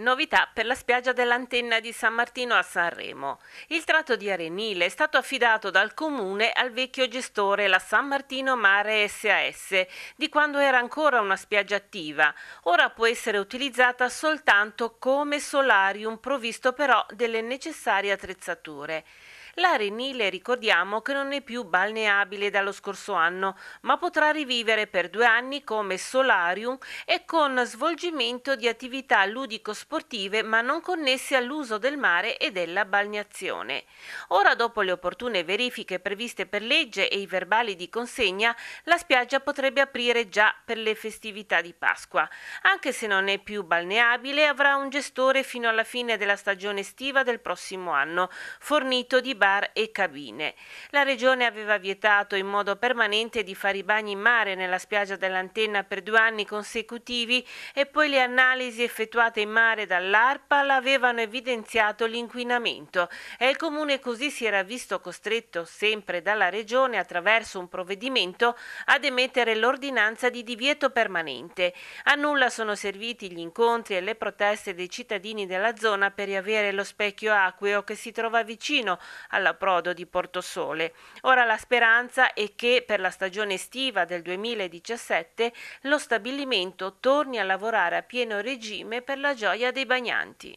Novità per la spiaggia dell'antenna di San Martino a Sanremo. Il tratto di Arenile è stato affidato dal comune al vecchio gestore la San Martino Mare SAS di quando era ancora una spiaggia attiva. Ora può essere utilizzata soltanto come solarium provvisto però delle necessarie attrezzature. L'area Nile ricordiamo che non è più balneabile dallo scorso anno, ma potrà rivivere per due anni come solarium e con svolgimento di attività ludico-sportive ma non connesse all'uso del mare e della balneazione. Ora, dopo le opportune verifiche previste per legge e i verbali di consegna, la spiaggia potrebbe aprire già per le festività di Pasqua. Anche se non è più balneabile, avrà un gestore fino alla fine della stagione estiva del prossimo anno, fornito di bar e cabine. La regione aveva vietato in modo permanente di fare i bagni in mare nella spiaggia dell'antenna per due anni consecutivi e poi le analisi effettuate in mare dall'ARPA l'avevano evidenziato l'inquinamento e il comune così si era visto costretto sempre dalla regione attraverso un provvedimento ad emettere l'ordinanza di divieto permanente. A nulla sono serviti gli incontri e le proteste dei cittadini della zona per riavere lo specchio acqueo che si trova vicino all'approdo di Portosole. Ora la speranza è che per la stagione estiva del 2017 lo stabilimento torni a lavorare a pieno regime per la gioia dei bagnanti.